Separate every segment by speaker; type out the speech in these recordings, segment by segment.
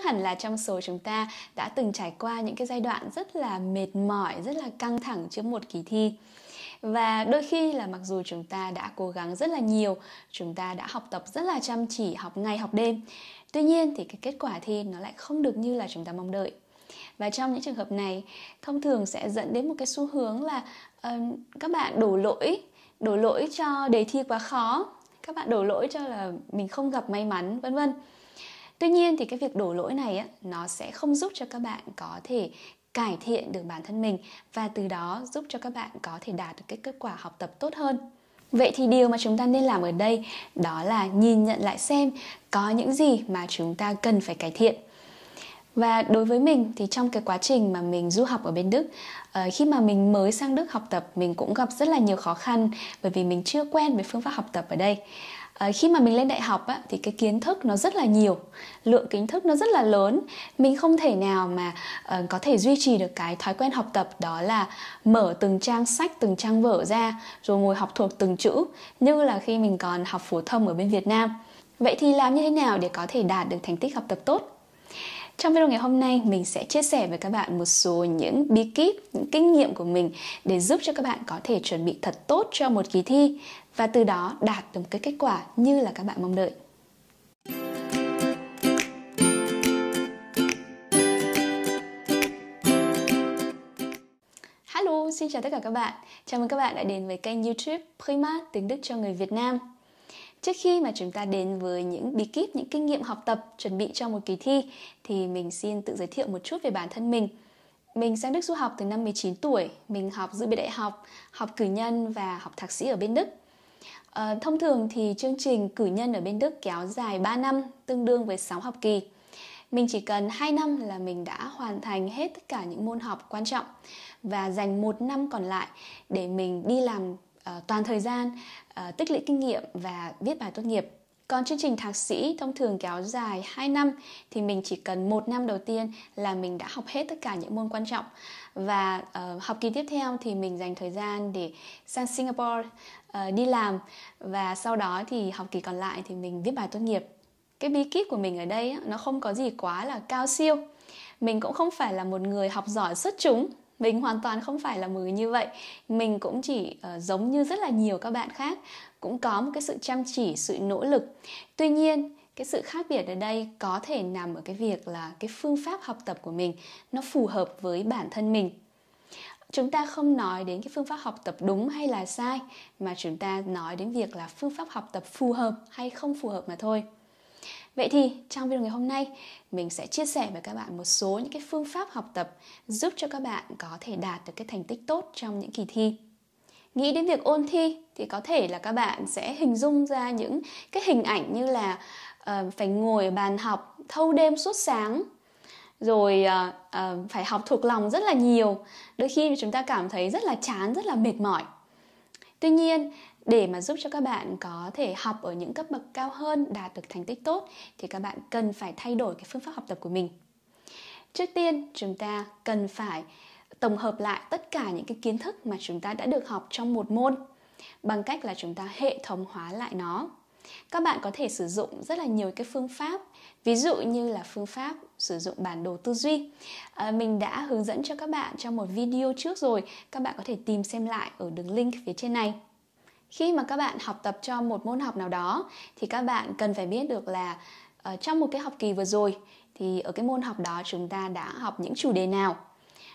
Speaker 1: chắc hẳn là trong số chúng ta đã từng trải qua những cái giai đoạn rất là mệt mỏi rất là căng thẳng trước một kỳ thi và đôi khi là mặc dù chúng ta đã cố gắng rất là nhiều chúng ta đã học tập rất là chăm chỉ học ngày học đêm tuy nhiên thì cái kết quả thi nó lại không được như là chúng ta mong đợi và trong những trường hợp này thông thường sẽ dẫn đến một cái xu hướng là uh, các bạn đổ lỗi đổ lỗi cho đề thi quá khó các bạn đổ lỗi cho là mình không gặp may mắn vân vân Tuy nhiên thì cái việc đổ lỗi này á, nó sẽ không giúp cho các bạn có thể cải thiện được bản thân mình và từ đó giúp cho các bạn có thể đạt được cái kết quả học tập tốt hơn. Vậy thì điều mà chúng ta nên làm ở đây đó là nhìn nhận lại xem có những gì mà chúng ta cần phải cải thiện. Và đối với mình thì trong cái quá trình mà mình du học ở bên Đức, ờ, khi mà mình mới sang Đức học tập mình cũng gặp rất là nhiều khó khăn bởi vì mình chưa quen với phương pháp học tập ở đây. Ờ, khi mà mình lên đại học á, thì cái kiến thức nó rất là nhiều lượng kiến thức nó rất là lớn mình không thể nào mà uh, có thể duy trì được cái thói quen học tập đó là mở từng trang sách từng trang vở ra rồi ngồi học thuộc từng chữ như là khi mình còn học phổ thông ở bên việt nam vậy thì làm như thế nào để có thể đạt được thành tích học tập tốt trong video ngày hôm nay mình sẽ chia sẻ với các bạn một số những bí kíp, những kinh nghiệm của mình để giúp cho các bạn có thể chuẩn bị thật tốt cho một kỳ thi và từ đó đạt được cái kết quả như là các bạn mong đợi. Hello, xin chào tất cả các bạn. Chào mừng các bạn đã đến với kênh YouTube Primat tiếng Đức cho người Việt Nam. Trước khi mà chúng ta đến với những bí kíp, những kinh nghiệm học tập chuẩn bị cho một kỳ thi thì mình xin tự giới thiệu một chút về bản thân mình. Mình sang Đức du học từ năm 19 tuổi, mình học dự bị đại học, học cử nhân và học thạc sĩ ở bên Đức. À, thông thường thì chương trình cử nhân ở bên Đức kéo dài 3 năm, tương đương với 6 học kỳ. Mình chỉ cần 2 năm là mình đã hoàn thành hết tất cả những môn học quan trọng và dành một năm còn lại để mình đi làm uh, toàn thời gian, uh, tích lũy kinh nghiệm và viết bài tốt nghiệp. Còn chương trình thạc sĩ thông thường kéo dài 2 năm thì mình chỉ cần một năm đầu tiên là mình đã học hết tất cả những môn quan trọng và uh, học kỳ tiếp theo thì mình dành thời gian để sang Singapore Ờ, đi làm và sau đó thì học kỳ còn lại thì mình viết bài tốt nghiệp cái bí kíp của mình ở đây nó không có gì quá là cao siêu mình cũng không phải là một người học giỏi xuất chúng mình hoàn toàn không phải là người như vậy mình cũng chỉ uh, giống như rất là nhiều các bạn khác cũng có một cái sự chăm chỉ sự nỗ lực tuy nhiên cái sự khác biệt ở đây có thể nằm ở cái việc là cái phương pháp học tập của mình nó phù hợp với bản thân mình chúng ta không nói đến cái phương pháp học tập đúng hay là sai mà chúng ta nói đến việc là phương pháp học tập phù hợp hay không phù hợp mà thôi Vậy thì trong video ngày hôm nay mình sẽ chia sẻ với các bạn một số những cái phương pháp học tập giúp cho các bạn có thể đạt được cái thành tích tốt trong những kỳ thi. Nghĩ đến việc ôn thi thì có thể là các bạn sẽ hình dung ra những cái hình ảnh như là uh, phải ngồi bàn học thâu đêm suốt sáng rồi uh, uh, phải học thuộc lòng rất là nhiều đôi khi chúng ta cảm thấy rất là chán rất là mệt mỏi tuy nhiên để mà giúp cho các bạn có thể học ở những cấp bậc cao hơn đạt được thành tích tốt thì các bạn cần phải thay đổi cái phương pháp học tập của mình trước tiên chúng ta cần phải tổng hợp lại tất cả những cái kiến thức mà chúng ta đã được học trong một môn bằng cách là chúng ta hệ thống hóa lại nó các bạn có thể sử dụng rất là nhiều cái phương pháp ví dụ như là phương pháp sử dụng bản đồ tư duy à, mình đã hướng dẫn cho các bạn trong một video trước rồi các bạn có thể tìm xem lại ở đường link phía trên này khi mà các bạn học tập cho một môn học nào đó thì các bạn cần phải biết được là uh, trong một cái học kỳ vừa rồi thì ở cái môn học đó chúng ta đã học những chủ đề nào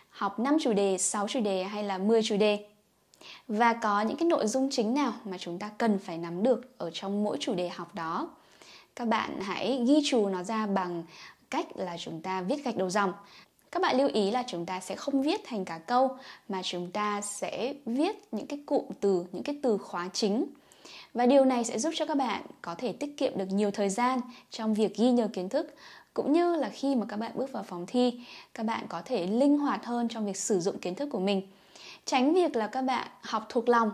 Speaker 1: học 5 chủ đề, 6 chủ đề hay là 10 chủ đề và có những cái nội dung chính nào mà chúng ta cần phải nắm được ở trong mỗi chủ đề học đó các bạn hãy ghi chú nó ra bằng cách là chúng ta viết gạch đầu dòng các bạn lưu ý là chúng ta sẽ không viết thành cả câu mà chúng ta sẽ viết những cái cụm từ những cái từ khóa chính và điều này sẽ giúp cho các bạn có thể tiết kiệm được nhiều thời gian trong việc ghi nhớ kiến thức cũng như là khi mà các bạn bước vào phòng thi các bạn có thể linh hoạt hơn trong việc sử dụng kiến thức của mình tránh việc là các bạn học thuộc lòng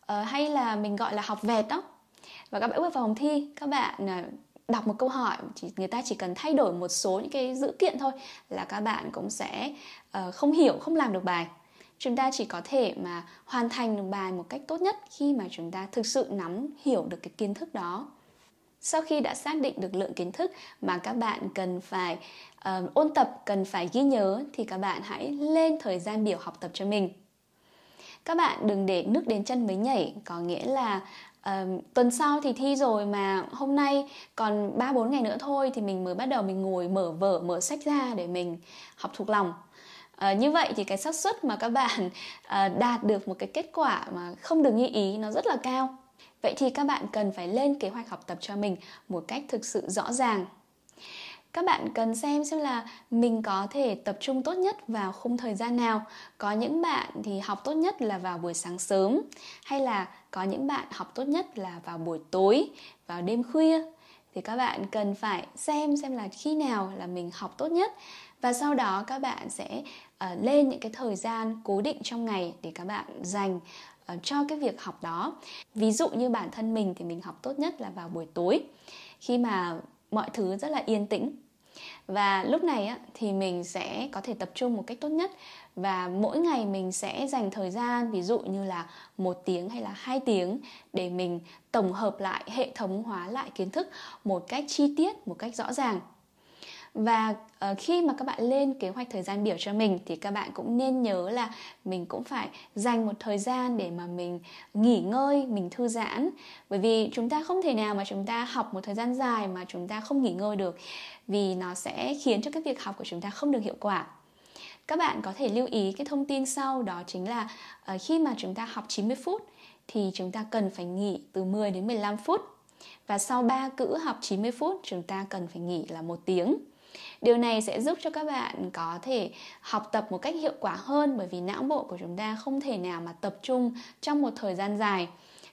Speaker 1: ờ, hay là mình gọi là học vẹt đó và các bạn bước vào phòng thi các bạn ờ, đọc một câu hỏi chỉ, người ta chỉ cần thay đổi một số những cái dữ kiện thôi là các bạn cũng sẽ uh, không hiểu không làm được bài chúng ta chỉ có thể mà hoàn thành được bài một cách tốt nhất khi mà chúng ta thực sự nắm hiểu được cái kiến thức đó sau khi đã xác định được lượng kiến thức mà các bạn cần phải uh, ôn tập cần phải ghi nhớ thì các bạn hãy lên thời gian biểu học tập cho mình các bạn đừng để nước đến chân mới nhảy có nghĩa là Uh, tuần sau thì thi rồi mà hôm nay còn ba bốn ngày nữa thôi thì mình mới bắt đầu mình ngồi mở vở, mở sách ra để mình học thuộc lòng. À, như vậy thì cái xác suất mà các bạn à, đạt được một cái kết quả mà không được như ý nó rất là cao. Vậy thì các bạn cần phải lên kế hoạch học tập cho mình một cách thực sự rõ ràng các bạn cần xem xem là mình có thể tập trung tốt nhất vào khung thời gian nào có những bạn thì học tốt nhất là vào buổi sáng sớm hay là có những bạn học tốt nhất là vào buổi tối vào đêm khuya thì các bạn cần phải xem xem là khi nào là mình học tốt nhất và sau đó các bạn sẽ uh, lên những cái thời gian cố định trong ngày để các bạn dành uh, cho cái việc học đó ví dụ như bản thân mình thì mình học tốt nhất là vào buổi tối khi mà mọi thứ rất là yên tĩnh và lúc này á, thì mình sẽ có thể tập trung một cách tốt nhất và mỗi ngày mình sẽ dành thời gian ví dụ như là một tiếng hay là hai tiếng để mình tổng hợp lại hệ thống hóa lại kiến thức một cách chi tiết một cách rõ ràng và uh, khi mà các bạn lên kế hoạch thời gian biểu cho mình thì các bạn cũng nên nhớ là mình cũng phải dành một thời gian để mà mình nghỉ ngơi mình thư giãn bởi vì chúng ta không thể nào mà chúng ta học một thời gian dài mà chúng ta không nghỉ ngơi được vì nó sẽ khiến cho cái việc học của chúng ta không được hiệu quả các bạn có thể lưu ý cái thông tin sau đó chính là ờ, khi mà chúng ta học 90 phút thì chúng ta cần phải nghỉ từ 10 đến 15 phút và sau 3 cữ học 90 phút chúng ta cần phải nghỉ là một tiếng điều này sẽ giúp cho các bạn có thể học tập một cách hiệu quả hơn bởi vì não bộ của chúng ta không thể nào mà tập trung trong một thời gian dài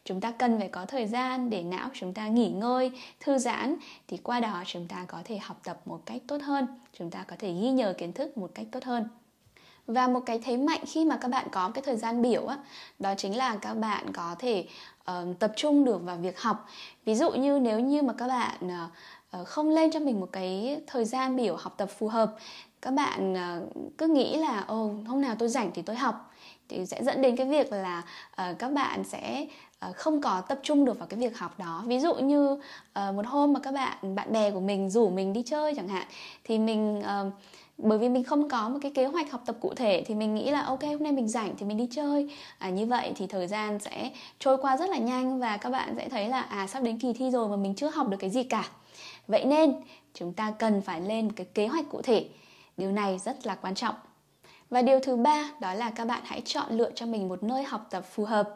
Speaker 1: chúng ta cần phải có thời gian để não chúng ta nghỉ ngơi thư giãn thì qua đó chúng ta có thể học tập một cách tốt hơn chúng ta có thể ghi nhớ kiến thức một cách tốt hơn và một cái thế mạnh khi mà các bạn có cái thời gian biểu á đó chính là các bạn có thể uh, tập trung được vào việc học ví dụ như nếu như mà các bạn uh, Ờ, không lên cho mình một cái thời gian biểu học tập phù hợp các bạn ờ, cứ nghĩ là ô oh, hôm nào tôi rảnh thì tôi học thì sẽ dẫn đến cái việc là uh, các bạn sẽ uh, không có tập trung được vào cái việc học đó ví dụ như uh, một hôm mà các bạn bạn bè của mình rủ mình đi chơi chẳng hạn thì mình uh, bởi vì mình không có một cái kế hoạch học tập cụ thể thì mình nghĩ là ok hôm nay mình rảnh thì mình đi chơi à, như vậy thì thời gian sẽ trôi qua rất là nhanh và các bạn sẽ thấy là à sắp đến kỳ thi rồi mà mình chưa học được cái gì cả Vậy nên chúng ta cần phải lên một cái kế hoạch cụ thể. Điều này rất là quan trọng. Và điều thứ ba đó là các bạn hãy chọn lựa cho mình một nơi học tập phù hợp.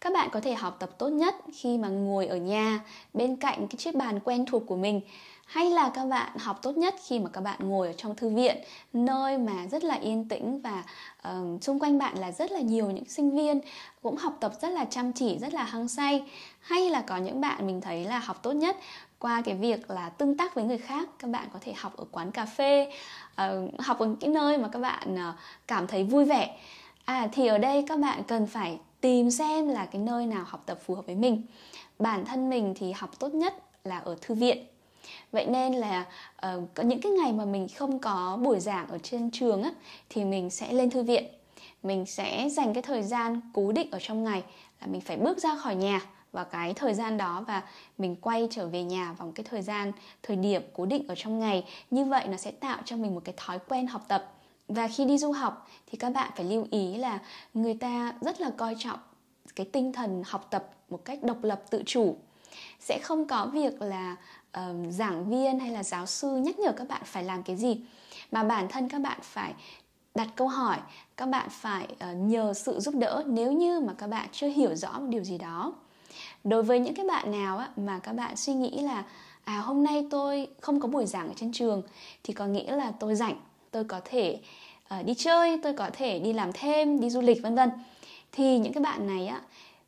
Speaker 1: Các bạn có thể học tập tốt nhất khi mà ngồi ở nhà bên cạnh cái chiếc bàn quen thuộc của mình hay là các bạn học tốt nhất khi mà các bạn ngồi ở trong thư viện nơi mà rất là yên tĩnh và uh, xung quanh bạn là rất là nhiều những sinh viên cũng học tập rất là chăm chỉ rất là hăng say hay là có những bạn mình thấy là học tốt nhất qua cái việc là tương tác với người khác các bạn có thể học ở quán cà phê uh, học ở những nơi mà các bạn uh, cảm thấy vui vẻ à thì ở đây các bạn cần phải tìm xem là cái nơi nào học tập phù hợp với mình bản thân mình thì học tốt nhất là ở thư viện vậy nên là uh, có những cái ngày mà mình không có buổi giảng ở trên trường á, thì mình sẽ lên thư viện mình sẽ dành cái thời gian cố định ở trong ngày là mình phải bước ra khỏi nhà vào cái thời gian đó và mình quay trở về nhà vào một cái thời gian thời điểm cố định ở trong ngày như vậy nó sẽ tạo cho mình một cái thói quen học tập và khi đi du học thì các bạn phải lưu ý là người ta rất là coi trọng cái tinh thần học tập một cách độc lập tự chủ sẽ không có việc là uh, giảng viên hay là giáo sư nhắc nhở các bạn phải làm cái gì mà bản thân các bạn phải đặt câu hỏi các bạn phải uh, nhờ sự giúp đỡ nếu như mà các bạn chưa hiểu rõ một điều gì đó đối với những cái bạn nào á, mà các bạn suy nghĩ là à hôm nay tôi không có buổi giảng ở trên trường thì có nghĩa là tôi rảnh tôi có thể uh, đi chơi tôi có thể đi làm thêm đi du lịch vân vân thì những cái bạn này á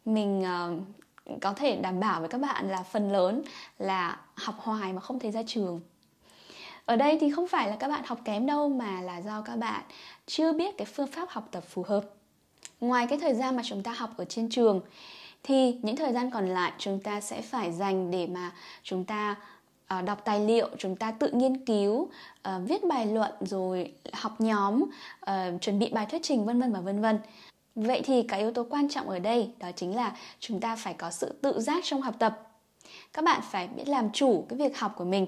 Speaker 1: mình uh, có thể đảm bảo với các bạn là phần lớn là học hoài mà không thấy ra trường ở đây thì không phải là các bạn học kém đâu mà là do các bạn chưa biết cái phương pháp học tập phù hợp ngoài cái thời gian mà chúng ta học ở trên trường thì những thời gian còn lại chúng ta sẽ phải dành để mà chúng ta uh, đọc tài liệu chúng ta tự nghiên cứu uh, viết bài luận rồi học nhóm uh, chuẩn bị bài thuyết trình vân vân và vân vân vậy thì cái yếu tố quan trọng ở đây đó chính là chúng ta phải có sự tự giác trong học tập các bạn phải biết làm chủ cái việc học của mình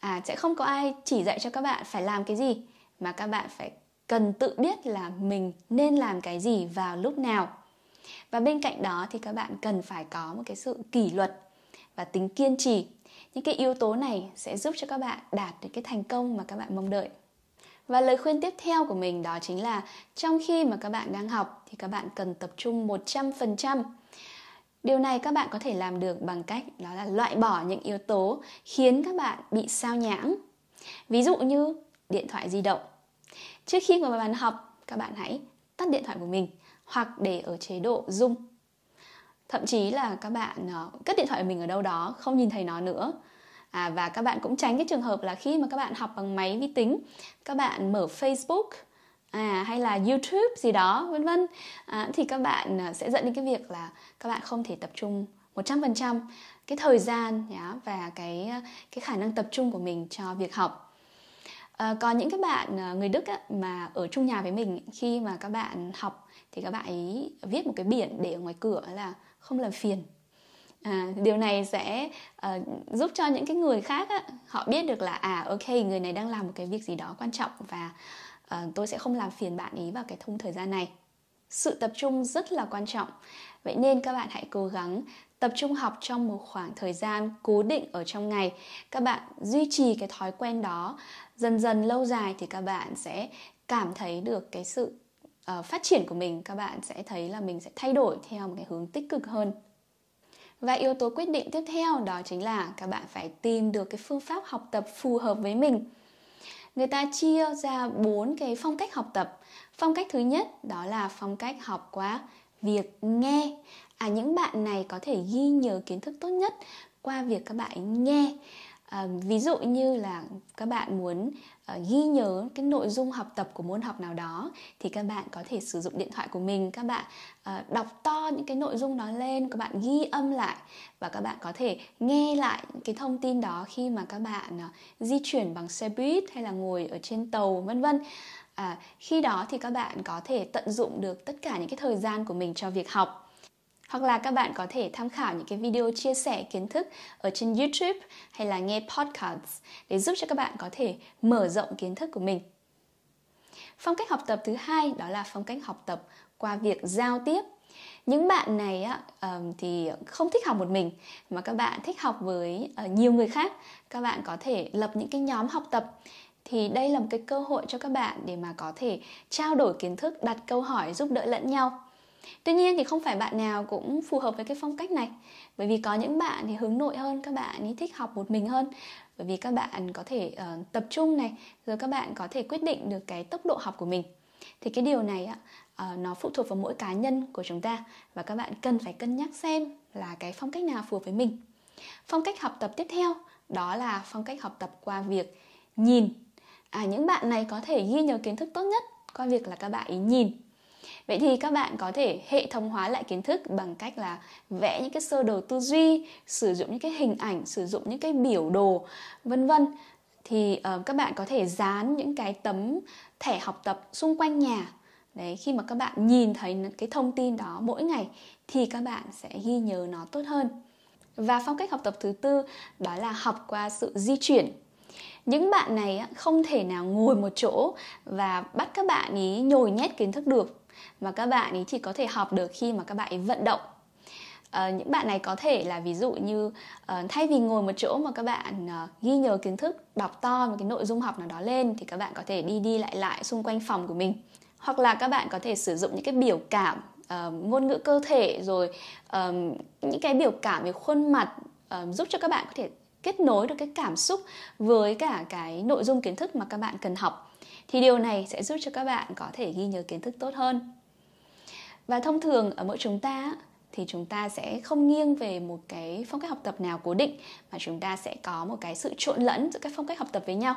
Speaker 1: à sẽ không có ai chỉ dạy cho các bạn phải làm cái gì mà các bạn phải cần tự biết là mình nên làm cái gì vào lúc nào và bên cạnh đó thì các bạn cần phải có một cái sự kỷ luật và tính kiên trì những cái yếu tố này sẽ giúp cho các bạn đạt được cái thành công mà các bạn mong đợi và lời khuyên tiếp theo của mình đó chính là trong khi mà các bạn đang học thì các bạn cần tập trung 100%. Điều này các bạn có thể làm được bằng cách đó là loại bỏ những yếu tố khiến các bạn bị sao nhãng. Ví dụ như điện thoại di động. Trước khi vào bàn học, các bạn hãy tắt điện thoại của mình hoặc để ở chế độ zoom thậm chí là các bạn ờ, cất điện thoại mình ở đâu đó không nhìn thấy nó nữa à, và các bạn cũng tránh cái trường hợp là khi mà các bạn học bằng máy vi tính các bạn mở facebook à hay là youtube gì đó vân vân à, thì các bạn ờ, sẽ dẫn đến cái việc là các bạn không thể tập trung 100% cái thời gian nhá, và cái ờ, cái khả năng tập trung của mình cho việc học À, ờ, còn những cái bạn ờ, người Đức á, mà ở chung nhà với mình khi mà các bạn học thì các bạn ấy viết một cái biển để ở ngoài cửa là không làm phiền. À, điều này sẽ uh, giúp cho những cái người khác á, họ biết được là à ok người này đang làm một cái việc gì đó quan trọng và uh, tôi sẽ không làm phiền bạn ý vào cái thung thời gian này. Sự tập trung rất là quan trọng. Vậy nên các bạn hãy cố gắng tập trung học trong một khoảng thời gian cố định ở trong ngày. Các bạn duy trì cái thói quen đó dần dần lâu dài thì các bạn sẽ cảm thấy được cái sự uh, phát triển của mình các bạn sẽ thấy là mình sẽ thay đổi theo một cái hướng tích cực hơn và yếu tố quyết định tiếp theo đó chính là các bạn phải tìm được cái phương pháp học tập phù hợp với mình người ta chia ra bốn cái phong cách học tập phong cách thứ nhất đó là phong cách học qua việc nghe à những bạn này có thể ghi nhớ kiến thức tốt nhất qua việc các bạn nghe à, ví dụ như là các bạn muốn à, ghi nhớ cái nội dung học tập của môn học nào đó thì các bạn có thể sử dụng điện thoại của mình các bạn à, đọc to những cái nội dung đó lên các bạn ghi âm lại và các bạn có thể nghe lại cái thông tin đó khi mà các bạn à, di chuyển bằng xe buýt hay là ngồi ở trên tàu vân vân à, khi đó thì các bạn có thể tận dụng được tất cả những cái thời gian của mình cho việc học hoặc là các bạn có thể tham khảo những cái video chia sẻ kiến thức ở trên YouTube hay là nghe podcast để giúp cho các bạn có thể mở rộng kiến thức của mình. Phong cách học tập thứ hai đó là phong cách học tập qua việc giao tiếp những bạn này thì không thích học một mình mà các bạn thích học với ờ, nhiều người khác các bạn có thể lập những cái nhóm học tập thì đây là một cái cơ hội cho các bạn để mà có thể trao đổi kiến thức đặt câu hỏi giúp đỡ lẫn nhau Tuy nhiên thì không phải bạn nào cũng phù hợp với cái phong cách này Bởi vì có những bạn thì hướng nội hơn, các bạn ấy thích học một mình hơn Bởi vì các bạn có thể uh, tập trung này, rồi các bạn có thể quyết định được cái tốc độ học của mình Thì cái điều này uh, nó phụ thuộc vào mỗi cá nhân của chúng ta Và các bạn cần phải cân nhắc xem là cái phong cách nào phù hợp với mình Phong cách học tập tiếp theo đó là phong cách học tập qua việc nhìn à, những bạn này có thể ghi nhớ kiến thức tốt nhất qua việc là các bạn ấy nhìn Vậy thì các bạn có thể hệ thống hóa lại kiến thức bằng cách là vẽ những cái sơ đồ tư duy, sử dụng những cái hình ảnh, sử dụng những cái biểu đồ, vân vân thì uh, các bạn có thể dán những cái tấm thẻ học tập xung quanh nhà đấy khi mà các bạn nhìn thấy cái thông tin đó mỗi ngày thì các bạn sẽ ghi nhớ nó tốt hơn và phong cách học tập thứ tư đó là học qua sự di chuyển những bạn này không thể nào ngồi một chỗ và bắt các bạn ý nhồi nhét kiến thức được mà các bạn ấy chỉ có thể học được khi mà các bạn ấy vận động À, những bạn này có thể là ví dụ như uh, thay vì ngồi một chỗ mà các bạn uh, ghi nhớ kiến thức đọc to một cái nội dung học nào đó lên thì các bạn có thể đi đi lại lại xung quanh phòng của mình hoặc là các bạn có thể sử dụng những cái biểu cảm uh, ngôn ngữ cơ thể rồi um, những cái biểu cảm về khuôn mặt um, giúp cho các bạn có thể kết nối được cái cảm xúc với cả cái nội dung kiến thức mà các bạn cần học thì điều này sẽ giúp cho các bạn có thể ghi nhớ kiến thức tốt hơn và thông thường ở mỗi chúng ta thì chúng ta sẽ không nghiêng về một cái phong cách học tập nào cố định mà chúng ta sẽ có một cái sự trộn lẫn giữa các phong cách học tập với nhau.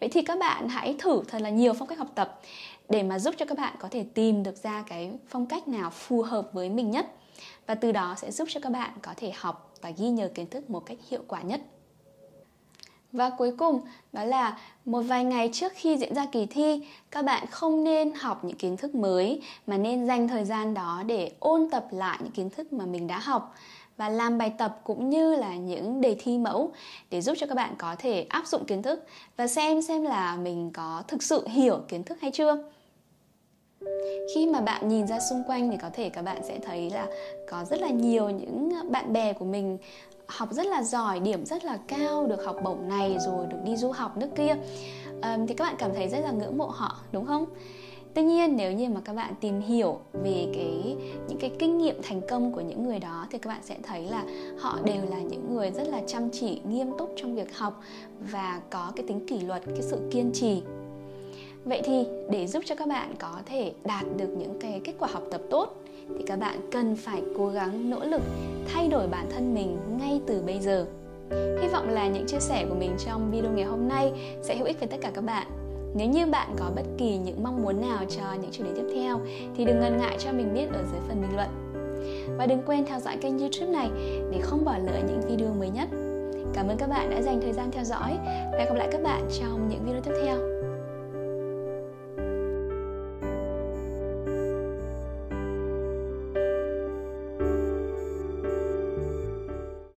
Speaker 1: Vậy thì các bạn hãy thử thật là nhiều phong cách học tập để mà giúp cho các bạn có thể tìm được ra cái phong cách nào phù hợp với mình nhất và từ đó sẽ giúp cho các bạn có thể học và ghi nhớ kiến thức một cách hiệu quả nhất. Và cuối cùng đó là một vài ngày trước khi diễn ra kỳ thi, các bạn không nên học những kiến thức mới mà nên dành thời gian đó để ôn tập lại những kiến thức mà mình đã học và làm bài tập cũng như là những đề thi mẫu để giúp cho các bạn có thể áp dụng kiến thức và xem xem là mình có thực sự hiểu kiến thức hay chưa khi mà bạn nhìn ra xung quanh thì có thể các bạn sẽ thấy là có rất là nhiều những bạn bè của mình học rất là giỏi điểm rất là cao được học bổng này rồi được đi du học nước kia um, thì các bạn cảm thấy rất là ngưỡng mộ họ đúng không tuy nhiên nếu như mà các bạn tìm hiểu về cái những cái kinh nghiệm thành công của những người đó thì các bạn sẽ thấy là họ đều là những người rất là chăm chỉ nghiêm túc trong việc học và có cái tính kỷ luật cái sự kiên trì vậy thì để giúp cho các bạn có thể đạt được những cái kết quả học tập tốt thì các bạn cần phải cố gắng nỗ lực thay đổi bản thân mình ngay từ bây giờ hy vọng là những chia sẻ của mình trong video ngày hôm nay sẽ hữu ích với tất cả các bạn nếu như bạn có bất kỳ những mong muốn nào cho những chủ đề tiếp theo thì đừng ngần ngại cho mình biết ở dưới phần bình luận. Và đừng quên theo dõi kênh youtube này để không bỏ lỡ những video mới nhất. Cảm ơn các bạn đã dành thời gian theo dõi và hẹn gặp lại các bạn trong những video tiếp theo.